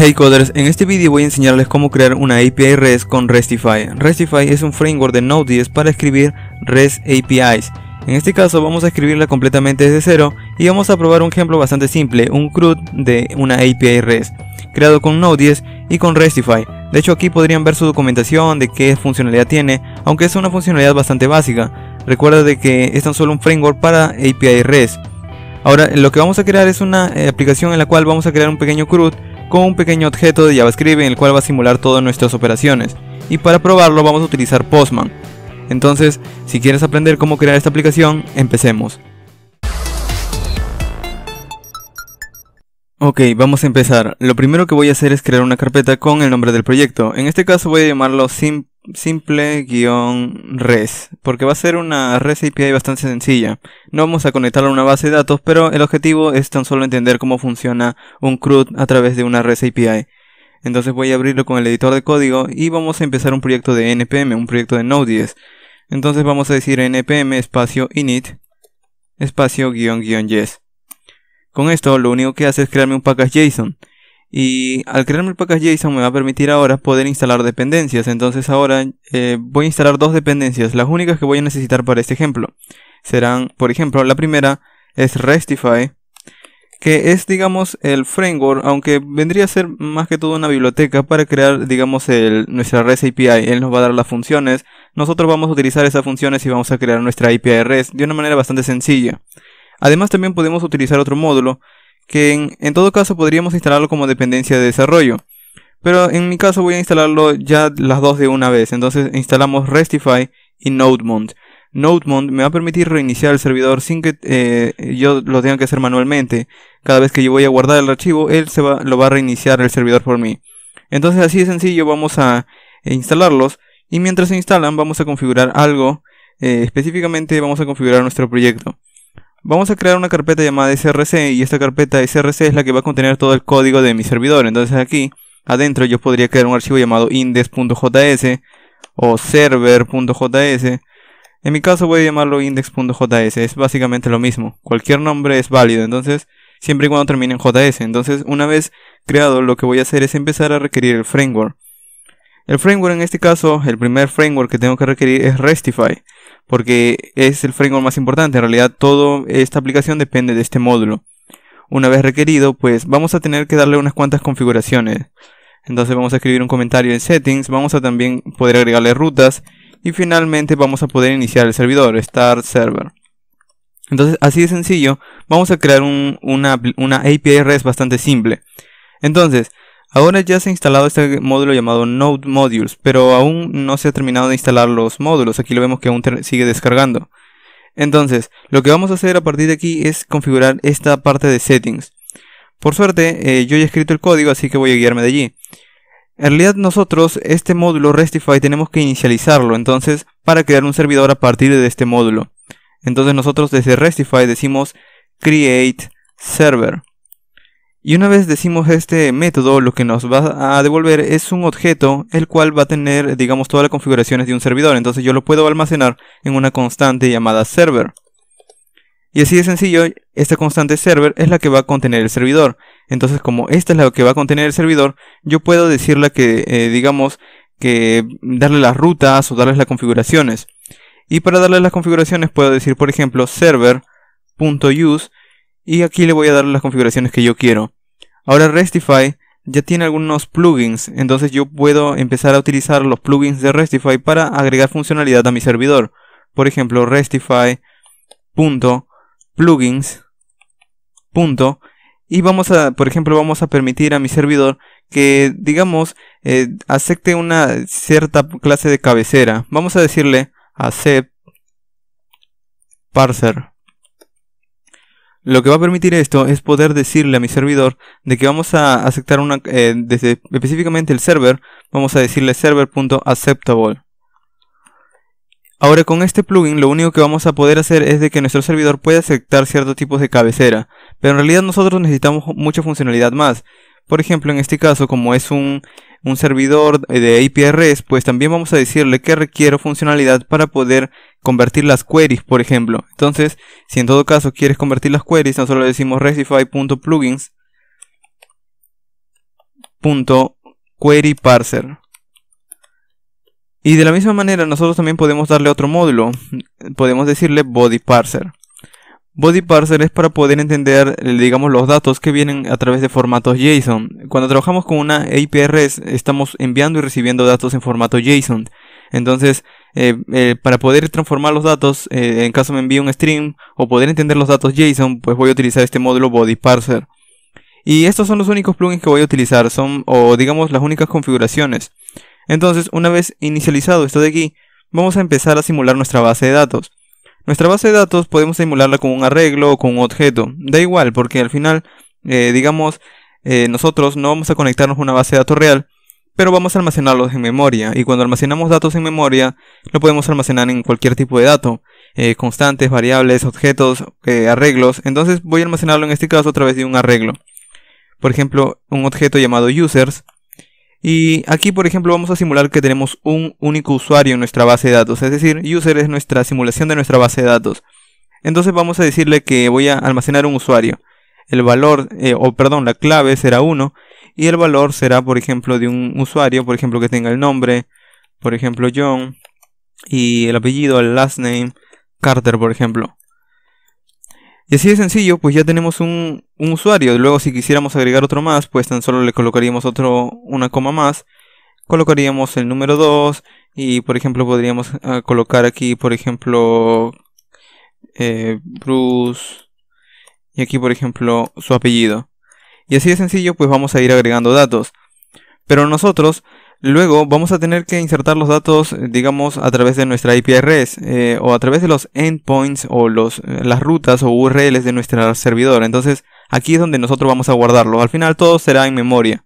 Hey coders, en este video voy a enseñarles cómo crear una API REST con RESTify. RESTify es un framework de Node.js para escribir REST APIs. En este caso vamos a escribirla completamente desde cero y vamos a probar un ejemplo bastante simple, un CRUD de una API REST, creado con Node.js y con RESTify. De hecho aquí podrían ver su documentación de qué funcionalidad tiene, aunque es una funcionalidad bastante básica. Recuerda de que es tan solo un framework para API REST. Ahora lo que vamos a crear es una eh, aplicación en la cual vamos a crear un pequeño CRUD con un pequeño objeto de JavaScript en el cual va a simular todas nuestras operaciones. Y para probarlo vamos a utilizar Postman. Entonces, si quieres aprender cómo crear esta aplicación, empecemos. Ok, vamos a empezar. Lo primero que voy a hacer es crear una carpeta con el nombre del proyecto. En este caso voy a llamarlo Sim simple-res, porque va a ser una res API bastante sencilla. No vamos a conectarlo a una base de datos, pero el objetivo es tan solo entender cómo funciona un CRUD a través de una res API. Entonces voy a abrirlo con el editor de código y vamos a empezar un proyecto de npm, un proyecto de Node.js. Entonces vamos a decir npm espacio init espacio guión guión yes. Con esto lo único que hace es crearme un package JSON. Y al crearme el package JSON me va a permitir ahora poder instalar dependencias. Entonces ahora eh, voy a instalar dos dependencias, las únicas que voy a necesitar para este ejemplo. Serán, por ejemplo, la primera es Restify, que es, digamos, el framework, aunque vendría a ser más que todo una biblioteca para crear, digamos, nuestra REST API. Él nos va a dar las funciones, nosotros vamos a utilizar esas funciones y vamos a crear nuestra API REST de una manera bastante sencilla. Además también podemos utilizar otro módulo que en, todo caso podríamos instalarlo como dependencia de desarrollo. Pero en mi caso voy a instalarlo ya las dos de una vez, entonces instalamos Restify y NodeMont. NodeMont me va a permitir reiniciar el servidor sin que eh, yo lo tenga que hacer manualmente. Cada vez que yo voy a guardar el archivo, él se va, lo va a reiniciar el servidor por mí. Entonces así de sencillo vamos a eh, instalarlos y mientras se instalan vamos a configurar algo, eh, específicamente vamos a configurar nuestro proyecto. Vamos a crear una carpeta llamada src y esta carpeta src es la que va a contener todo el código de mi servidor. Entonces aquí adentro yo podría crear un archivo llamado index.js o server.js. En mi caso voy a llamarlo index.js, es básicamente lo mismo. Cualquier nombre es válido, entonces siempre y cuando termine en JS. Entonces una vez creado lo que voy a hacer es empezar a requerir el framework. El framework en este caso, el primer framework que tengo que requerir es Restify porque es el framework más importante. En realidad, toda esta aplicación depende de este módulo. Una vez requerido, pues vamos a tener que darle unas cuantas configuraciones. Entonces vamos a escribir un comentario en settings, vamos a también poder agregarle rutas y finalmente vamos a poder iniciar el servidor, start server. Entonces así de sencillo, vamos a crear una, una API REST bastante simple. Entonces, Ahora ya se ha instalado este módulo llamado Node Modules, pero aún no se ha terminado de instalar los módulos. Aquí lo vemos que aún sigue descargando. Entonces, lo que vamos a hacer a partir de aquí es configurar esta parte de settings. Por suerte, eh, yo ya he escrito el código, así que voy a guiarme de allí. En realidad nosotros este módulo Restify tenemos que inicializarlo, entonces, para crear un servidor a partir de este módulo. Entonces nosotros desde Restify decimos create server. Y una vez decimos este método, lo que nos va a devolver es un objeto, el cual va a tener, digamos, todas las configuraciones de un servidor. Entonces yo lo puedo almacenar en una constante llamada server. Y así de sencillo, esta constante server es la que va a contener el servidor. Entonces como esta es la que va a contener el servidor, yo puedo decirle que, eh, digamos, que darle las rutas o darles las configuraciones. Y para darle las configuraciones puedo decir, por ejemplo, server.use y aquí le voy a dar las configuraciones que yo quiero. Ahora Restify ya tiene algunos plugins, entonces yo puedo empezar a utilizar los plugins de Restify para agregar funcionalidad a mi servidor. Por ejemplo, restify.plugins. Y vamos a, por ejemplo, vamos a permitir a mi servidor que, digamos, eh, acepte una cierta clase de cabecera. Vamos a decirle accept parser lo que va a permitir esto es poder decirle a mi servidor de que vamos a aceptar una, eh, desde específicamente el server, vamos a decirle server.acceptable. Ahora con este plugin lo único que vamos a poder hacer es de que nuestro servidor pueda aceptar ciertos tipos de cabecera, pero en realidad nosotros necesitamos mucha funcionalidad más. Por ejemplo, en este caso, como es un un servidor de APRS, pues también vamos a decirle que requiere funcionalidad para poder convertir las queries, por ejemplo. Entonces, si en todo caso quieres convertir las queries, nosotros le decimos resify.plugins query parser y de la misma manera nosotros también podemos darle otro módulo podemos decirle body parser Body parser es para poder entender, eh, digamos, los datos que vienen a través de formatos JSON. Cuando trabajamos con una API estamos enviando y recibiendo datos en formato JSON. Entonces, eh, eh, para poder transformar los datos, en caso me envíe un stream o poder entender los datos JSON, pues voy a utilizar este módulo Body Parser. Y estos son los únicos plugins que voy a utilizar, son, o digamos, las únicas configuraciones. Entonces, una vez inicializado esto de aquí, vamos a empezar a simular nuestra base de datos. Nuestra base de datos podemos simularla con un arreglo o con un objeto. Da igual, porque al final, eh, digamos, eh, nosotros no vamos a conectarnos a una base de datos real, pero vamos a almacenarlos en memoria. Y cuando almacenamos datos en memoria, lo podemos almacenar en cualquier tipo de dato. Eh, constantes, variables, objetos, arreglos. Entonces voy a almacenarlo en este caso a través de un arreglo. Por ejemplo, un objeto llamado users y aquí, por ejemplo, vamos a simular que tenemos un único usuario en nuestra base de datos, es decir, user es nuestra simulación de nuestra base de datos. Entonces vamos a decirle que voy a almacenar un usuario. El valor, eh, o perdón, la clave será 1 y el valor será, por ejemplo, de un usuario, por ejemplo, que tenga el nombre, por ejemplo, John y el apellido, el last name, Carter, por ejemplo. Y así de sencillo, pues ya tenemos un, usuario. Luego si quisiéramos agregar otro más, pues tan solo le colocaríamos otro, una coma más. Colocaríamos el número 2 y por ejemplo podríamos ah, colocar aquí, por ejemplo, eh, Bruce. Y aquí por ejemplo su apellido. Y así de sencillo, pues vamos a ir agregando datos. Pero nosotros Luego vamos a tener que insertar los datos, digamos, a través de nuestra API REST eh, o a través de los endpoints o los, eh, las rutas o URLs de nuestro servidor. Entonces aquí es donde nosotros vamos a guardarlo. Al final todo será en memoria.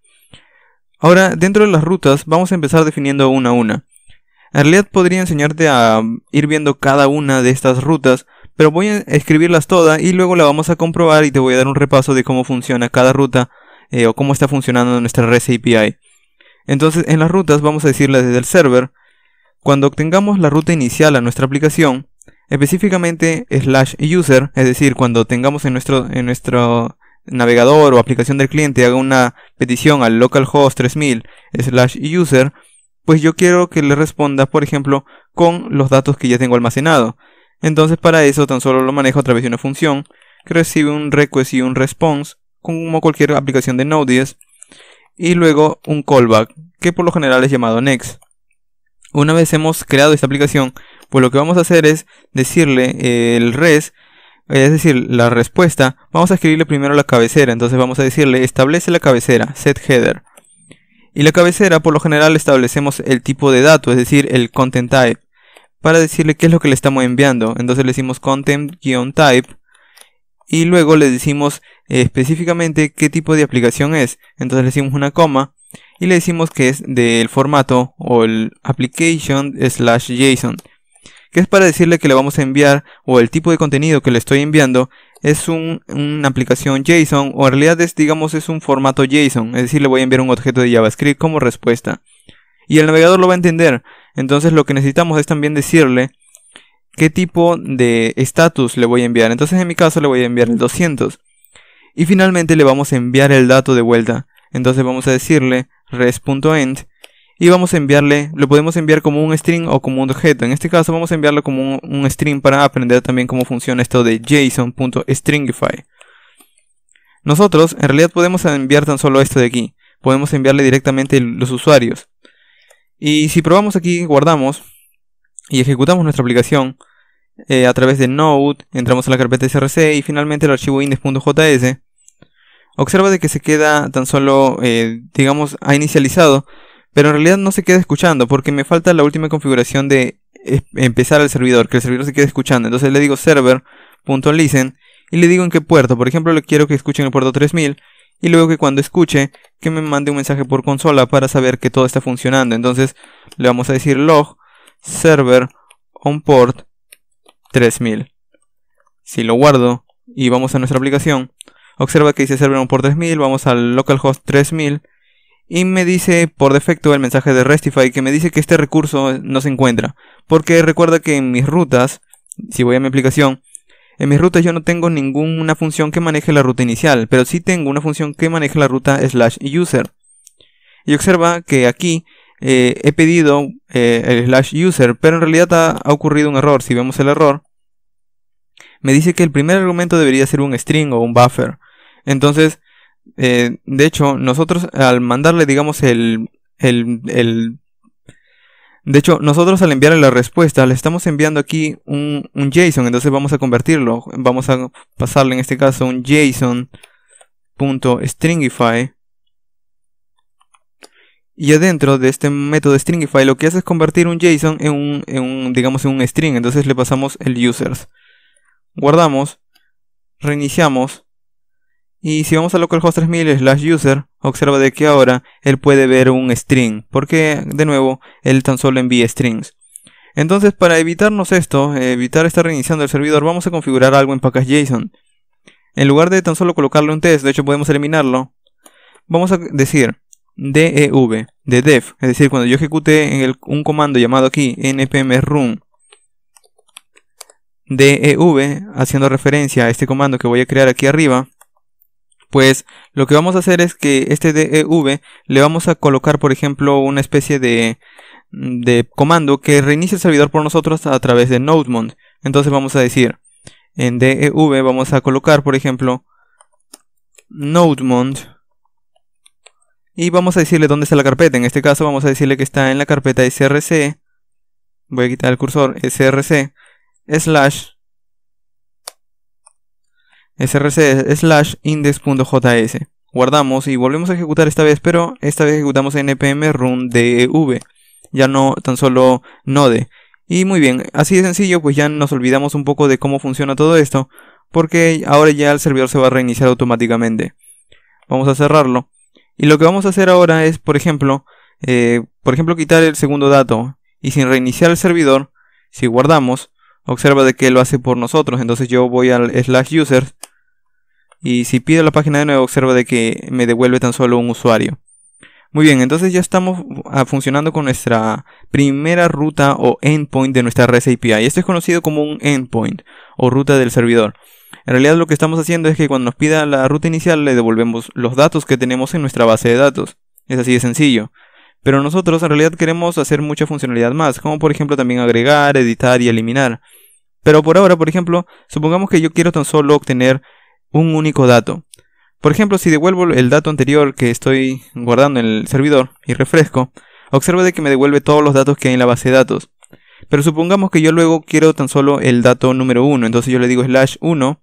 Ahora, dentro de las rutas, vamos a empezar definiendo una a una. En realidad podría enseñarte a mm, ir viendo cada una de estas rutas, pero voy a escribirlas todas y luego la vamos a comprobar y te voy a dar un repaso de cómo funciona cada ruta eh, o cómo está funcionando nuestra REST API. Entonces en las rutas vamos a decirle desde el server, cuando obtengamos la ruta inicial a nuestra aplicación, específicamente slash user, es decir, cuando tengamos en nuestro, en nuestro navegador o aplicación del cliente haga una petición al localhost 3000 slash user, pues yo quiero que le responda, por ejemplo, con los datos que ya tengo almacenado. Entonces para eso tan solo lo manejo a través de una función que recibe un request y un response como cualquier aplicación de Node.js y luego un callback, que por lo general es llamado next. Una vez hemos creado esta aplicación, pues lo que vamos a hacer es decirle eh, el res, es decir, la respuesta, vamos a escribirle primero la cabecera, entonces vamos a decirle establece la cabecera, set header. Y la cabecera, por lo general, establecemos el tipo de dato, es decir, el content type, para decirle qué es lo que le estamos enviando. Entonces le decimos content-type y luego le decimos específicamente qué tipo de aplicación es. Entonces le decimos una coma y le decimos que es del formato o el application slash JSON, que es para decirle que le vamos a enviar o el tipo de contenido que le estoy enviando es un, una aplicación JSON o en realidad digamos, es un formato JSON, es decir, le voy a enviar un objeto de JavaScript como respuesta. Y el navegador lo va a entender, entonces lo que necesitamos es también decirle qué tipo de estatus le voy a enviar. Entonces en mi caso le voy a enviar el 200. Y finalmente le vamos a enviar el dato de vuelta. Entonces vamos a decirle res.end y vamos a enviarle, lo podemos enviar como un string o como un objeto. En este caso vamos a enviarlo como un, un string para aprender también cómo funciona esto de json.stringify. Nosotros en realidad podemos enviar tan solo esto de aquí. Podemos enviarle directamente los usuarios. Y si probamos aquí, guardamos, y ejecutamos nuestra aplicación eh, a través de Node, entramos a la carpeta src y finalmente el archivo index.js, observa de que se queda tan solo, eh, digamos, ha inicializado, pero en realidad no se queda escuchando porque me falta la última configuración de empezar el servidor, que el servidor se quede escuchando. Entonces le digo server.listen y le digo en qué puerto. Por ejemplo, le quiero que escuche en el puerto 3000 y luego que cuando escuche que me mande un mensaje por consola para saber que todo está funcionando. Entonces le vamos a decir log server on port 3000. Si lo guardo y vamos a nuestra aplicación, observa que dice server on port 3000, vamos al localhost 3000 y me dice por defecto el mensaje de Restify que me dice que este recurso no se encuentra. Porque recuerda que en mis rutas, si voy a mi aplicación, en mis rutas yo no tengo ninguna función que maneje la ruta inicial, pero sí tengo una función que maneje la ruta slash user. Y observa que aquí eh, he pedido eh, el slash user, pero en realidad ha, ocurrido un error. Si vemos el error, me dice que el primer argumento debería ser un string o un buffer. Entonces, eh, de hecho, nosotros al mandarle, digamos, el, el, de hecho, nosotros al enviarle la respuesta, le estamos enviando aquí un, un, JSON, entonces vamos a convertirlo. Vamos a pasarle en este caso un JSON.stringify y adentro de este método stringify lo que hace es convertir un JSON en un, digamos, en un string. Entonces le pasamos el users. Guardamos, reiniciamos. Y si vamos a localhost 3000 slash user, observa de que ahora él puede ver un string. Porque, de nuevo, él tan solo envía strings. Entonces, para evitarnos esto, evitar estar reiniciando el servidor, vamos a configurar algo en package.json. En lugar de tan solo colocarlo un test, de hecho podemos eliminarlo, vamos a decir DEV, de dev es decir, cuando yo ejecute en un comando llamado aquí npm run dev, haciendo referencia a este comando que voy a crear aquí arriba, pues lo que vamos a hacer es que este dev le vamos a colocar, por ejemplo, una especie de, de comando que reinicie el servidor por nosotros a través de NodeMont. Entonces vamos a decir, en dev vamos a colocar, por ejemplo, nodemon y vamos a decirle dónde está la carpeta. En este caso vamos a decirle que está en la carpeta src. Voy a quitar el cursor src slash src slash index.js. Guardamos y volvemos a ejecutar esta vez, pero esta vez ejecutamos npm run dev. Ya no tan solo node. Y muy bien, así de sencillo, pues ya nos olvidamos un poco de cómo funciona todo esto, porque ahora ya el servidor se va a reiniciar automáticamente. Vamos a cerrarlo. Y lo que vamos a hacer ahora es, por ejemplo, eh, por ejemplo, quitar el segundo dato y sin reiniciar el servidor, si guardamos, observa de que lo hace por nosotros. Entonces yo voy al slash users y si pido la página de nuevo, observa de que me devuelve tan solo un usuario. Muy bien, entonces ya estamos ah, funcionando con nuestra primera ruta o endpoint de nuestra REST API. Esto es conocido como un endpoint o ruta del servidor. En realidad lo que estamos haciendo es que cuando nos pida la ruta inicial le devolvemos los datos que tenemos en nuestra base de datos. Es así de sencillo. Pero nosotros en realidad queremos hacer mucha funcionalidad más, como por ejemplo también agregar, editar y eliminar. Pero por ahora, por ejemplo, supongamos que yo quiero tan solo obtener un único dato. Por ejemplo, si devuelvo el dato anterior que estoy guardando en el servidor y refresco, observo de que me devuelve todos los datos que hay en la base de datos. Pero supongamos que yo luego quiero tan solo el dato número 1, entonces yo le digo slash 1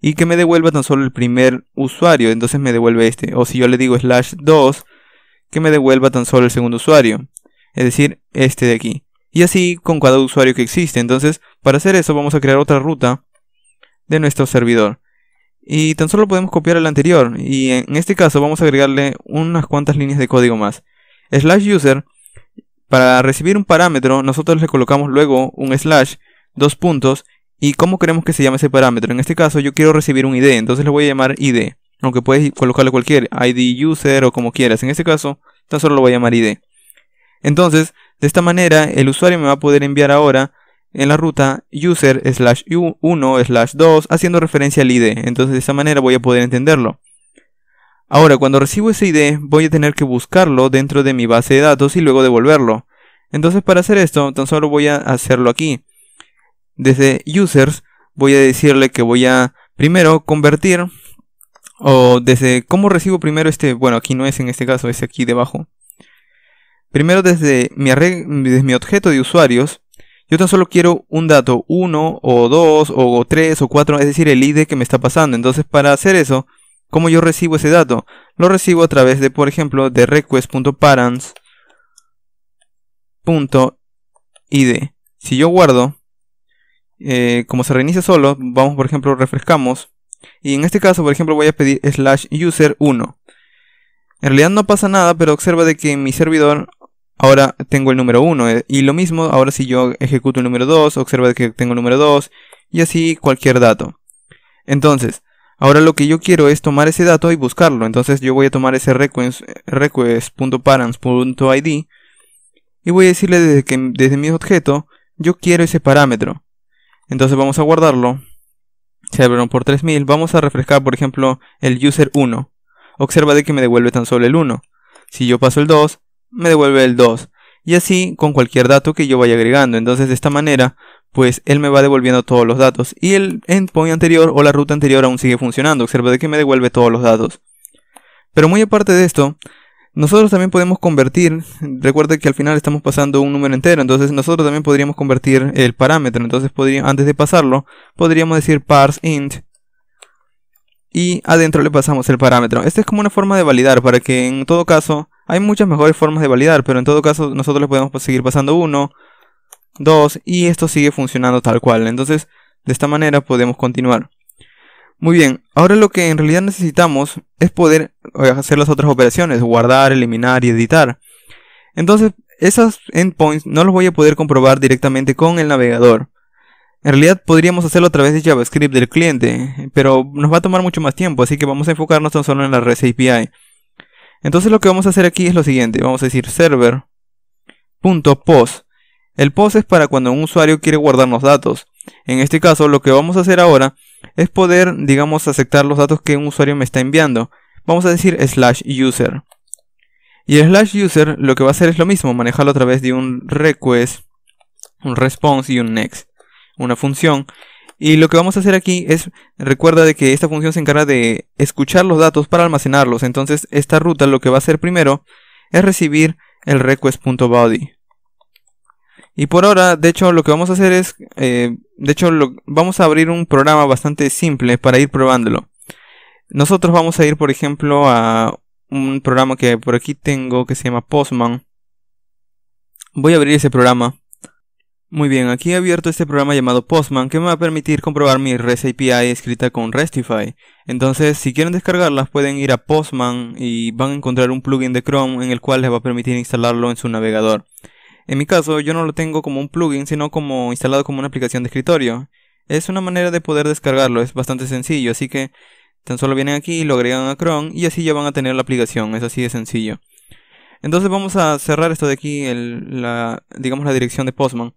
y que me devuelva tan solo el primer usuario, entonces me devuelve este. O si yo le digo slash 2, que me devuelva tan solo el segundo usuario, es decir, este de aquí. Y así con cada usuario que existe. Entonces, para hacer eso vamos a crear otra ruta de nuestro servidor. Y tan solo podemos copiar el anterior. Y en este caso vamos a agregarle unas cuantas líneas de código más. Slash user, para recibir un parámetro, nosotros le colocamos luego un slash, dos puntos, ¿Y cómo queremos que se llame ese parámetro? En este caso yo quiero recibir un ID, entonces le voy a llamar ID. Aunque puedes colocarle cualquier ID user o como quieras. En este caso, tan solo lo voy a llamar ID. Entonces, de esta manera, el usuario me va a poder enviar ahora en la ruta user slash 1 slash 2 haciendo referencia al ID. Entonces, de esta manera voy a poder entenderlo. Ahora, cuando recibo ese ID, voy a tener que buscarlo dentro de mi base de datos y luego devolverlo. Entonces, para hacer esto, tan solo voy a hacerlo aquí desde users voy a decirle que voy a primero convertir o desde cómo recibo primero este, bueno, aquí no es en este caso, es aquí debajo. Primero desde mi, mi objeto de usuarios, yo tan solo quiero un dato, 1, o dos o tres o cuatro, es decir, el ID que me está pasando. Entonces, para hacer eso, ¿cómo yo recibo ese dato? Lo recibo a través de, por ejemplo, de request.parents.id. Si yo guardo, eh, como se reinicia solo, vamos por ejemplo, refrescamos. Y en este caso, por ejemplo, voy a pedir slash user 1. En realidad no pasa nada, pero observa de que en mi servidor ahora tengo el número 1. Eh, y lo mismo, ahora si yo ejecuto el número 2, observa de que tengo el número 2. Y así cualquier dato. Entonces, ahora lo que yo quiero es tomar ese dato y buscarlo. Entonces yo voy a tomar ese request.parents.id. y voy a decirle desde, que, desde mi objeto, yo quiero ese parámetro. Entonces vamos a guardarlo. Se abrieron por 3000. Vamos a refrescar, por ejemplo, el user 1. Observa de que me devuelve tan solo el 1. Si yo paso el 2, me devuelve el 2. Y así con cualquier dato que yo vaya agregando. Entonces de esta manera, pues él me va devolviendo todos los datos. Y el endpoint anterior o la ruta anterior aún sigue funcionando. Observa de que me devuelve todos los datos. Pero muy aparte de esto, nosotros también podemos convertir, recuerda que al final estamos pasando un número entero, entonces nosotros también podríamos convertir el parámetro, entonces podría, antes de pasarlo, podríamos decir parse int y adentro le pasamos el parámetro. Esta es como una forma de validar, para que en todo caso, hay muchas mejores formas de validar, pero en todo caso nosotros le podemos seguir pasando 1, 2 y esto sigue funcionando tal cual, entonces de esta manera podemos continuar. Muy bien, ahora lo que en realidad necesitamos es poder eh, hacer las otras operaciones, guardar, eliminar y editar. Entonces, esos endpoints no los voy a poder comprobar directamente con el navegador. En realidad podríamos hacerlo a través de JavaScript del cliente, pero nos va a tomar mucho más tiempo, así que vamos a enfocarnos tan solo en la REST API. Entonces lo que vamos a hacer aquí es lo siguiente, vamos a decir server.post. El post es para cuando un usuario quiere guardarnos datos. En este caso, lo que vamos a hacer ahora es poder, digamos, aceptar los datos que un usuario me está enviando. Vamos a decir slash user. Y el slash user lo que va a hacer es lo mismo, manejarlo a través de un request, un response y un next, una función. Y lo que vamos a hacer aquí es, recuerda de que esta función se encarga de escuchar los datos para almacenarlos. Entonces esta ruta lo que va a hacer primero es recibir el request.body. Y por ahora, de hecho, lo que vamos a hacer es, eh, de hecho, vamos a abrir un programa bastante simple para ir probándolo. Nosotros vamos a ir, por ejemplo, a un programa que por aquí tengo que se llama Postman. Voy a abrir ese programa. Muy bien, aquí he abierto este programa llamado Postman que me va a permitir comprobar mi REST API escrita con Restify. Entonces, si quieren descargarlas, pueden ir a Postman y van a encontrar un plugin de Chrome en el cual les va a permitir instalarlo en su navegador. En mi caso, yo no lo tengo como un plugin, sino como instalado como una aplicación de escritorio. Es una manera de poder descargarlo, es bastante sencillo, así que tan solo vienen aquí, lo agregan a Chrome y así ya van a tener la aplicación, es así de sencillo. Entonces vamos a cerrar esto de aquí, la, digamos la dirección de Postman.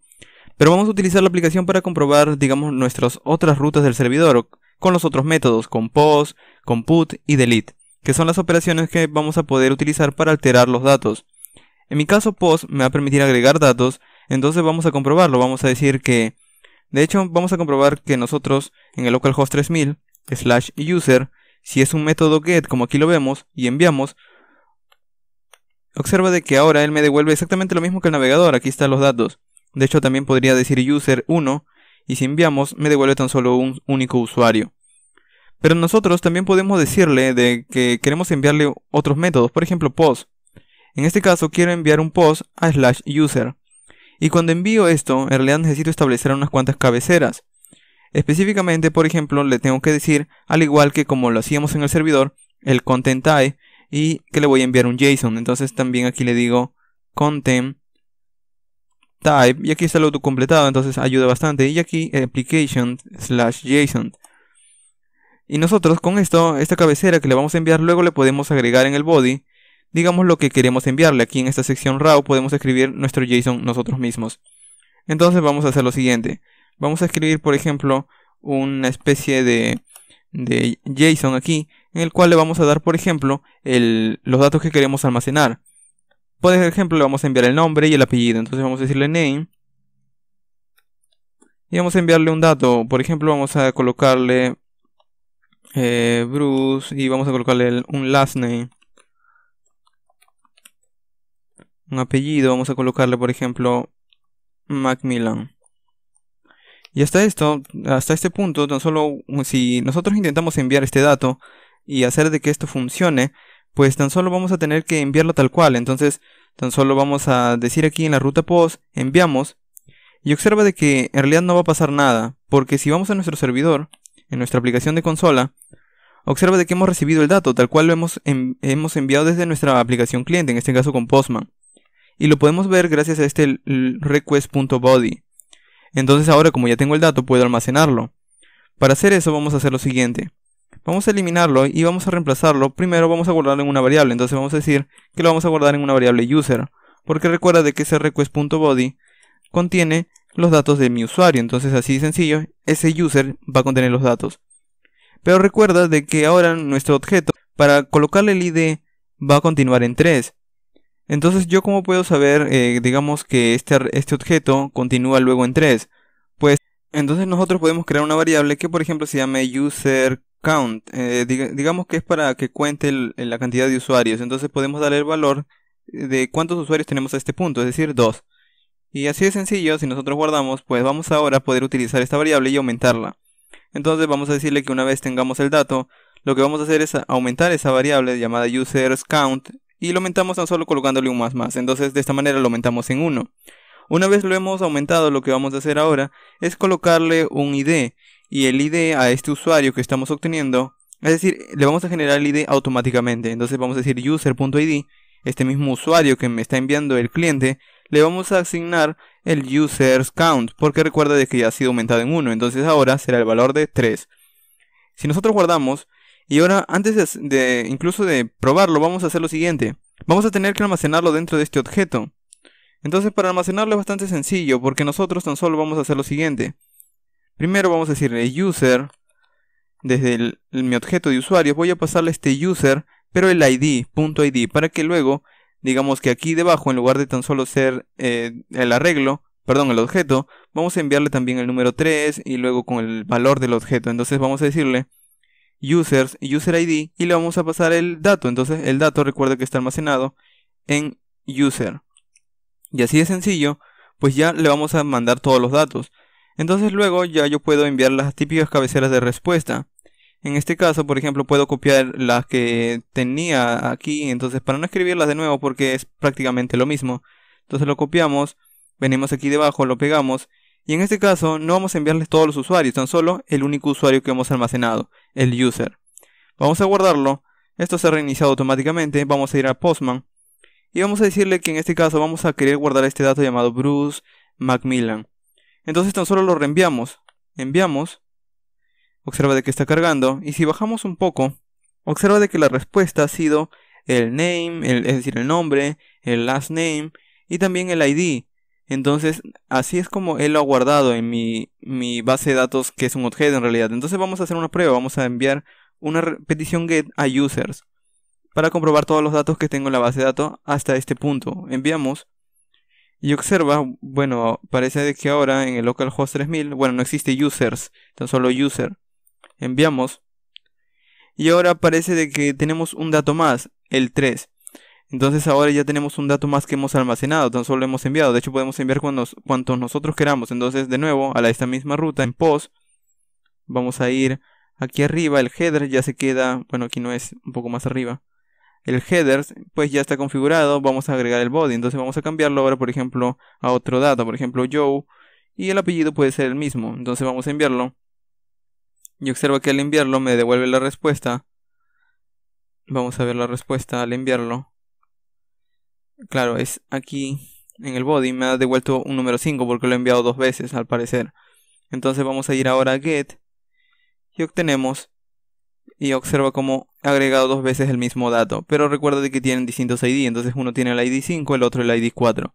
Pero vamos a utilizar la aplicación para comprobar, digamos, nuestras otras rutas del servidor con los otros métodos, con post, con put y delete, que son las operaciones que vamos a poder utilizar para alterar los datos. En mi caso post me va a permitir agregar datos, entonces vamos a comprobarlo, vamos a decir que, de hecho vamos a comprobar que nosotros en el localhost 3000 slash user, si es un método get como aquí lo vemos y enviamos, observa de que ahora él me devuelve exactamente lo mismo que el navegador, aquí están los datos. De hecho también podría decir user 1 y si enviamos me devuelve tan solo un único usuario. Pero nosotros también podemos decirle de que queremos enviarle otros métodos, por ejemplo post. En este caso quiero enviar un post a slash user. Y cuando envío esto, en realidad necesito establecer unas cuantas cabeceras. Específicamente, por ejemplo, le tengo que decir, al igual que como lo hacíamos en el servidor, el content type y que le voy a enviar un JSON. Entonces también aquí le digo content type y aquí está el completado, entonces ayuda bastante. Y aquí application slash JSON. Y nosotros con esto, esta cabecera que le vamos a enviar, luego le podemos agregar en el body digamos lo que queremos enviarle. Aquí en esta sección RAW podemos escribir nuestro JSON nosotros mismos. Entonces vamos a hacer lo siguiente. Vamos a escribir, por ejemplo, una especie de, de JSON aquí, en el cual le vamos a dar, por ejemplo, los datos que queremos almacenar. Por ejemplo, le vamos a enviar el nombre y el apellido. Entonces vamos a decirle name. Y vamos a enviarle un dato. Por ejemplo, vamos a colocarle eh, Bruce y vamos a colocarle un last name. apellido, vamos a colocarle por ejemplo Macmillan. Y hasta esto, hasta este punto, tan solo pues, si nosotros intentamos enviar este dato y hacer de que esto funcione, pues tan solo vamos a tener que enviarlo tal cual. Entonces, tan solo vamos a decir aquí en la ruta post, enviamos, y observa de que en realidad no va a pasar nada, porque si vamos a nuestro servidor, en nuestra aplicación de consola, observa de que hemos recibido el dato, tal cual lo hemos enviado desde nuestra aplicación cliente, en este caso con Postman. Y lo podemos ver gracias a este request.body. Entonces ahora como ya tengo el dato puedo almacenarlo. Para hacer eso vamos a hacer lo siguiente. Vamos a eliminarlo y vamos a reemplazarlo. Primero vamos a guardarlo en una variable. Entonces vamos a decir que lo vamos a guardar en una variable user. Porque recuerda de que ese request.body contiene los datos de mi usuario. Entonces así de sencillo, ese user va a contener los datos. Pero recuerda de que ahora nuestro objeto, para colocarle el ID, va a continuar en 3. Entonces yo cómo puedo saber, eh, digamos, que este, este objeto continúa luego en 3. Pues entonces nosotros podemos crear una variable que por ejemplo se llame user count. Eh, digamos que es para que cuente la cantidad de usuarios. Entonces podemos darle el valor eh, de cuántos usuarios tenemos a este punto, es decir, 2. Y así de sencillo, si nosotros guardamos, pues vamos ahora a poder utilizar esta variable y aumentarla. Entonces vamos a decirle que una vez tengamos el dato, lo que vamos a hacer es aumentar esa variable llamada users count y lo aumentamos tan solo colocándole un más más, entonces de esta manera lo aumentamos en 1. Una vez lo hemos aumentado, lo que vamos a hacer ahora es colocarle un ID y el ID a este usuario que estamos obteniendo, es decir, le vamos a generar el ID automáticamente, entonces vamos a decir user.id, este mismo usuario que me está enviando el cliente, le vamos a asignar el users count, porque recuerda de que ya ha sido aumentado en 1, entonces ahora será el valor de 3. Si nosotros guardamos, y ahora, antes de, incluso de probarlo, vamos a hacer lo siguiente. Vamos a tener que almacenarlo dentro de este objeto. Entonces para almacenarlo es bastante sencillo, porque nosotros tan solo vamos a hacer lo siguiente. Primero vamos a decirle user, desde mi objeto de usuario, voy a pasarle este user, pero el ID, .id, para que luego, digamos que aquí debajo, en lugar de tan solo ser eh, el arreglo, perdón, el objeto, vamos a enviarle también el número 3 y luego con el valor del objeto. Entonces vamos a decirle users, user ID y le vamos a pasar el dato. Entonces el dato recuerda que está almacenado en user. Y así de sencillo, pues ya le vamos a mandar todos los datos. Entonces luego ya yo puedo enviar las típicas cabeceras de respuesta. En este caso, por ejemplo, puedo copiar las que tenía aquí, entonces para no escribirlas de nuevo porque es prácticamente lo mismo. Entonces lo copiamos, venimos aquí debajo, lo pegamos y en este caso no vamos a enviarles todos los usuarios, tan solo el único usuario que hemos almacenado, el user. Vamos a guardarlo, esto se ha reiniciado automáticamente, vamos a ir a Postman y vamos a decirle que en este caso vamos a querer guardar este dato llamado Bruce Macmillan. Entonces tan solo lo reenviamos, enviamos, observa de que está cargando y si bajamos un poco, observa de que la respuesta ha sido el name, el, es decir, el nombre, el last name y también el ID. Entonces, así es como él lo ha guardado en mi, base de datos, que es un objeto en realidad. Entonces vamos a hacer una prueba, vamos a enviar una petición get a users para comprobar todos los datos que tengo en la base de datos hasta este punto. Enviamos y observa, bueno, parece que ahora en el localhost 3000, bueno, no existe users, tan solo user. Enviamos y ahora parece de que tenemos un dato más, el 3. Entonces ahora ya tenemos un dato más que hemos almacenado, tan solo hemos enviado. De hecho podemos enviar cuantos, nosotros queramos. Entonces de nuevo a esta misma ruta en post vamos a ir aquí arriba. El header ya se queda, bueno aquí no es, un poco más arriba. El header pues ya está configurado, vamos a agregar el body. Entonces vamos a cambiarlo ahora por ejemplo a otro dato, por ejemplo Joe. Y el apellido puede ser el mismo, entonces vamos a enviarlo. Y observo que al enviarlo me devuelve la respuesta. Vamos a ver la respuesta al enviarlo. Claro, es aquí en el body. Me ha devuelto un número 5 porque lo he enviado dos veces al parecer. Entonces vamos a ir ahora a get y obtenemos y observa como ha agregado dos veces el mismo dato. Pero recuerda de que tienen distintos ID, entonces uno tiene el ID 5, el otro el ID 4.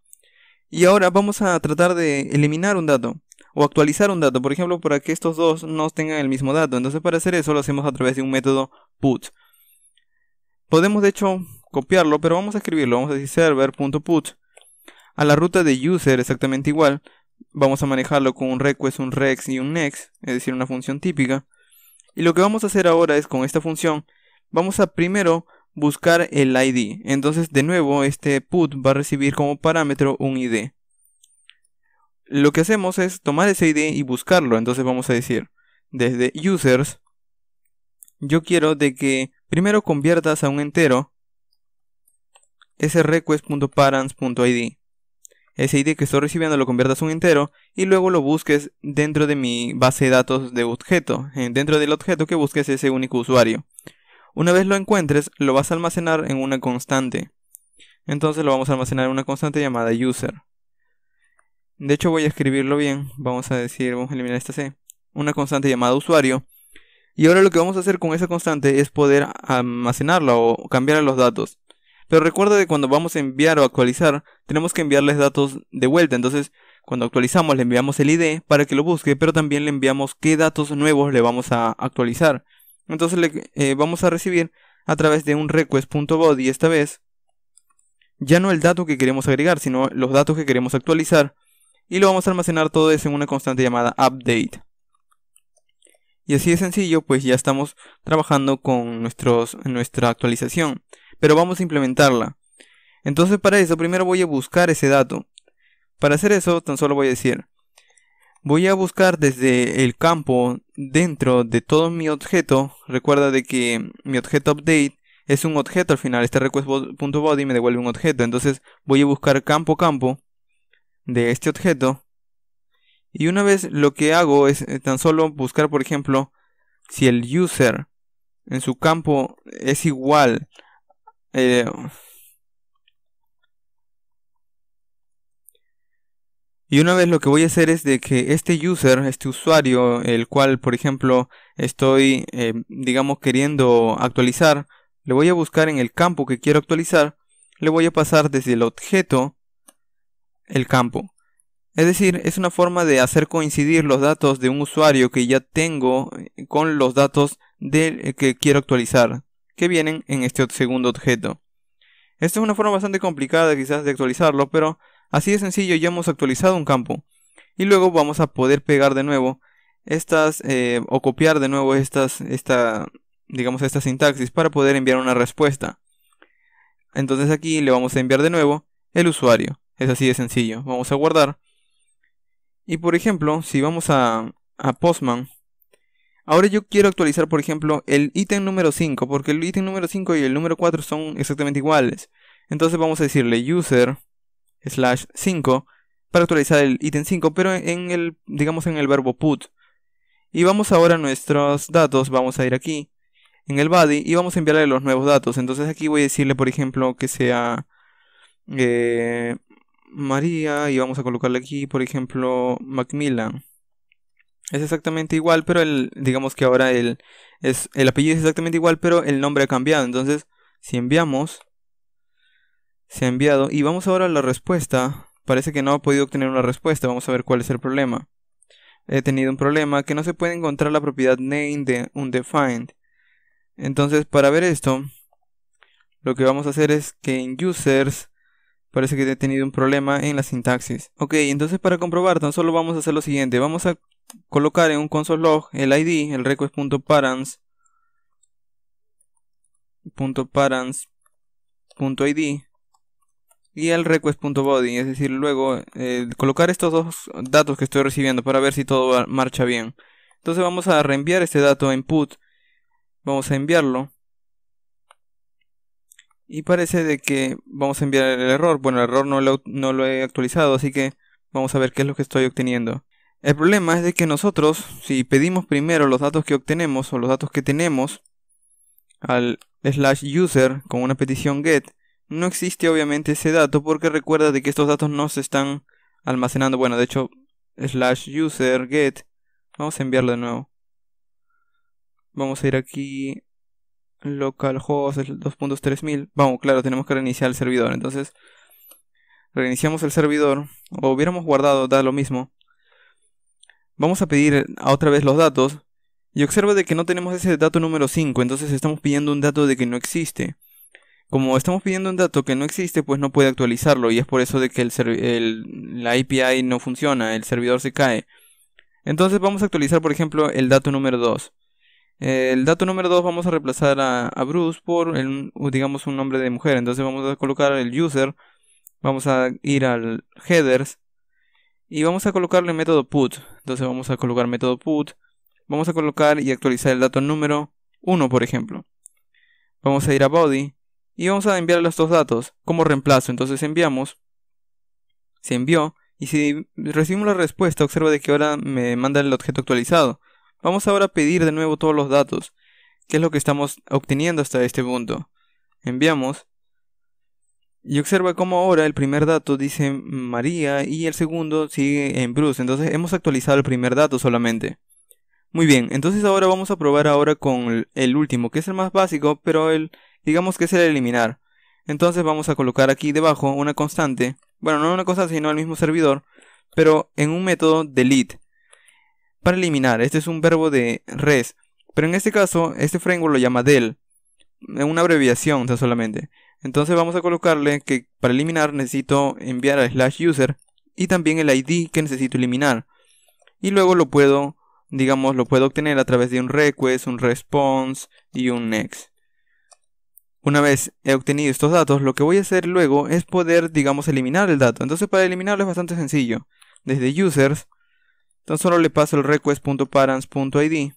Y ahora vamos a tratar de eliminar un dato o actualizar un dato, por ejemplo, para que estos dos no tengan el mismo dato. Entonces para hacer eso lo hacemos a través de un método put. Podemos de hecho copiarlo, pero vamos a escribirlo. Vamos a decir server.put. A la ruta de user exactamente igual. Vamos a manejarlo con un request, un rex y un next, es decir, una función típica. Y lo que vamos a hacer ahora es con esta función, vamos a primero buscar el ID. Entonces, de nuevo, este put va a recibir como parámetro un ID. Lo que hacemos es tomar ese ID y buscarlo. Entonces vamos a decir, desde users, yo quiero de que primero conviertas a un entero ese request.parents.id. Ese ID que estoy recibiendo lo conviertas un entero y luego lo busques dentro de mi base de datos de objeto, eh, dentro del objeto que busques ese único usuario. Una vez lo encuentres, lo vas a almacenar en una constante. Entonces lo vamos a almacenar en una constante llamada user. De hecho voy a escribirlo bien, vamos a decir, vamos a eliminar esta C, una constante llamada usuario. Y ahora lo que vamos a hacer con esa constante es poder almacenarla o cambiar los datos. Pero recuerda que cuando vamos a enviar o actualizar, tenemos que enviarles datos de vuelta. Entonces, cuando actualizamos le enviamos el ID para que lo busque, pero también le enviamos qué datos nuevos le vamos a actualizar. Entonces le eh, vamos a recibir a través de un request.body esta vez ya no el dato que queremos agregar, sino los datos que queremos actualizar. Y lo vamos a almacenar todo eso en una constante llamada update. Y así de sencillo, pues ya estamos trabajando con nuestros, nuestra actualización pero vamos a implementarla. Entonces para eso primero voy a buscar ese dato. Para hacer eso tan solo voy a decir, voy a buscar desde el campo dentro de todo mi objeto. Recuerda de que mi objeto update es un objeto al final, este request.body me devuelve un objeto. Entonces voy a buscar campo campo de este objeto. Y una vez lo que hago es eh, tan solo buscar, por ejemplo, si el user en su campo es igual eh, y una vez lo que voy a hacer es de que este user, este usuario, el cual por ejemplo estoy, eh, digamos, queriendo actualizar, le voy a buscar en el campo que quiero actualizar, le voy a pasar desde el objeto el campo. Es decir, es una forma de hacer coincidir los datos de un usuario que ya tengo eh, con los datos del que quiero actualizar que vienen en este segundo objeto. Esta es una forma bastante complicada quizás de actualizarlo, pero así de sencillo ya hemos actualizado un campo. Y luego vamos a poder pegar de nuevo estas eh, o copiar de nuevo estas, esta, digamos, esta sintaxis para poder enviar una respuesta. Entonces aquí le vamos a enviar de nuevo el usuario. Es así de sencillo. Vamos a guardar. Y por ejemplo, si vamos a, a Postman Ahora yo quiero actualizar, por ejemplo, el ítem número 5, porque el ítem número 5 y el número 4 son exactamente iguales. Entonces vamos a decirle user slash 5 para actualizar el ítem 5, pero en el, digamos, en el verbo put. Y vamos ahora a nuestros datos, vamos a ir aquí, en el body, y vamos a enviarle los nuevos datos. Entonces aquí voy a decirle, por ejemplo, que sea eh, María, y vamos a colocarle aquí, por ejemplo, Macmillan. Es exactamente igual, pero el, digamos que ahora el, es, el apellido es exactamente igual, pero el nombre ha cambiado. Entonces, si enviamos, se ha enviado. Y vamos ahora a la respuesta. Parece que no ha podido obtener una respuesta. Vamos a ver cuál es el problema. He tenido un problema que no se puede encontrar la propiedad name de undefined. Entonces, para ver esto, lo que vamos a hacer es que en users parece que he tenido un problema en la sintaxis. Ok, entonces para comprobar tan solo vamos a hacer lo siguiente. Vamos a colocar en un console log el id, el request.params .id y el request.body, es decir, luego eh, colocar estos dos datos que estoy recibiendo para ver si todo marcha bien. Entonces vamos a reenviar este dato a input, vamos a enviarlo y parece de que vamos a enviar el error. Bueno, el error no lo he actualizado, así que vamos a ver qué es lo que estoy obteniendo. El problema es de que nosotros, si pedimos primero los datos que obtenemos o los datos que tenemos al slash user con una petición get, no existe obviamente ese dato porque recuerda de que estos datos no se están almacenando. Bueno, de hecho, slash user get. Vamos a enviarlo de nuevo. Vamos a ir aquí localhost 2.3000. Vamos, claro, tenemos que reiniciar el servidor. Entonces, reiniciamos el servidor o hubiéramos guardado, da lo mismo. Vamos a pedir a otra vez los datos y observa de que no tenemos ese dato número 5, entonces estamos pidiendo un dato de que no existe. Como estamos pidiendo un dato que no existe, pues no puede actualizarlo y es por eso de que el la API no funciona, el servidor se cae. Entonces vamos a actualizar, por ejemplo, el dato número 2. El dato número 2 vamos a reemplazar a, Bruce por, digamos, un nombre de mujer. Entonces vamos a colocar el user, vamos a ir al headers, y vamos a colocarle método put. Entonces vamos a colocar método put. Vamos a colocar y actualizar el dato número 1, por ejemplo. Vamos a ir a body y vamos a enviar los dos datos como reemplazo. Entonces enviamos, se envió y si recibimos la respuesta, observa de que ahora me manda el objeto actualizado. Vamos ahora a pedir de nuevo todos los datos, que es lo que estamos obteniendo hasta este punto. Enviamos y observa cómo ahora el primer dato dice María y el segundo sigue en Bruce. Entonces hemos actualizado el primer dato solamente. Muy bien, entonces ahora vamos a probar ahora con el último, que es el más básico, pero el digamos que es el eliminar. Entonces vamos a colocar aquí debajo una constante, bueno, no una constante, sino el mismo servidor, pero en un método delete para eliminar. Este es un verbo de res, pero en este caso este framework lo llama del, una abreviación solamente. Entonces vamos a colocarle que para eliminar necesito enviar al slash user y también el ID que necesito eliminar. Y luego lo puedo, digamos, lo puedo obtener a través de un request, un response y un next. Una vez he obtenido estos datos, lo que voy a hacer luego es poder, digamos, eliminar el dato. Entonces para eliminarlo es bastante sencillo. Desde users, tan solo le paso el request.parents.id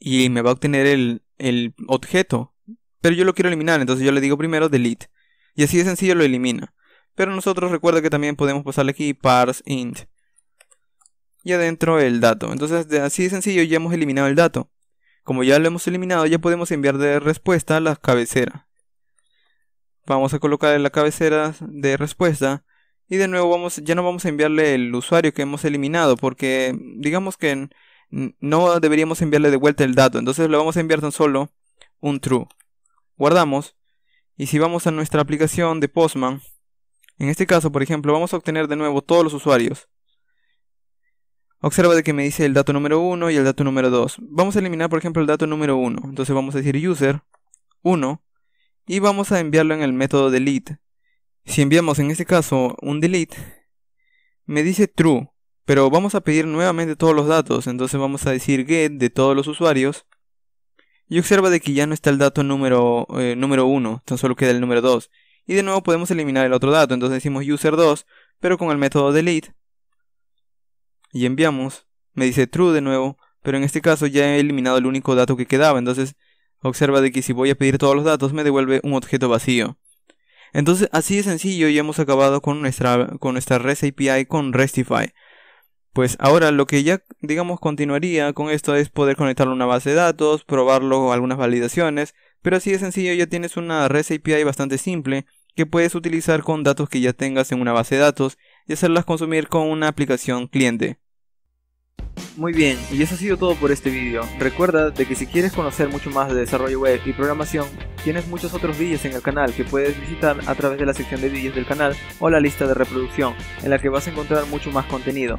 y me va a obtener el, el objeto pero yo lo quiero eliminar, entonces yo le digo primero delete. Y así de sencillo lo elimina. Pero nosotros recuerda que también podemos pasarle aquí parse int. Y adentro el dato. Entonces de así de sencillo ya hemos eliminado el dato. Como ya lo hemos eliminado, ya podemos enviar de respuesta la cabecera. Vamos a colocar en la cabecera de respuesta. Y de nuevo vamos, ya no vamos a enviarle el usuario que hemos eliminado. Porque digamos que no deberíamos enviarle de vuelta el dato. Entonces le vamos a enviar tan solo un true guardamos y si vamos a nuestra aplicación de Postman, en este caso por ejemplo vamos a obtener de nuevo todos los usuarios. Observa de que me dice el dato número 1 y el dato número 2. Vamos a eliminar por ejemplo el dato número 1, entonces vamos a decir user 1 y vamos a enviarlo en el método delete. Si enviamos en este caso un delete, me dice true, pero vamos a pedir nuevamente todos los datos, entonces vamos a decir get de todos los usuarios y observa de que ya no está el dato número, eh, número 1, tan solo queda el número 2. Y de nuevo podemos eliminar el otro dato, entonces decimos user 2, pero con el método delete. Y enviamos, me dice true de nuevo, pero en este caso ya he eliminado el único dato que quedaba, entonces observa de que si voy a pedir todos los datos me devuelve un objeto vacío. Entonces así de sencillo ya hemos acabado con nuestra, con nuestra REST API con RESTify. Pues ahora lo que ya, digamos, continuaría con esto es poder conectarlo a una base de datos, probarlo algunas validaciones, pero así de sencillo ya tienes una REST API bastante simple que puedes utilizar con datos que ya tengas en una base de datos y hacerlas consumir con una aplicación cliente. Muy bien, y eso ha sido todo por este vídeo. Recuerda de que si quieres conocer mucho más de desarrollo web y programación, tienes muchos otros vídeos en el canal que puedes visitar a través de la sección de vídeos del canal o la lista de reproducción, en la que vas a encontrar mucho más contenido.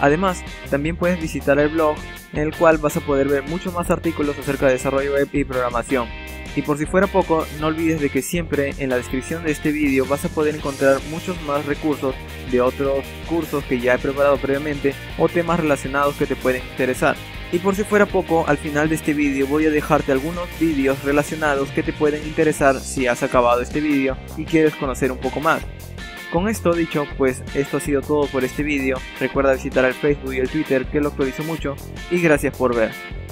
Además, también puedes visitar el blog, en el cual vas a poder ver muchos más artículos acerca de desarrollo web y programación. Y por si fuera poco, no olvides de que siempre en la descripción de este vídeo vas a poder encontrar muchos más recursos de otros cursos que ya he preparado previamente o temas relacionados que te pueden interesar. Y por si fuera poco, al final de este vídeo voy a dejarte algunos vídeos relacionados que te pueden interesar si has acabado este vídeo y quieres conocer un poco más. Con esto dicho, pues esto ha sido todo por este vídeo. Recuerda visitar el Facebook y el Twitter que lo actualizo mucho y gracias por ver.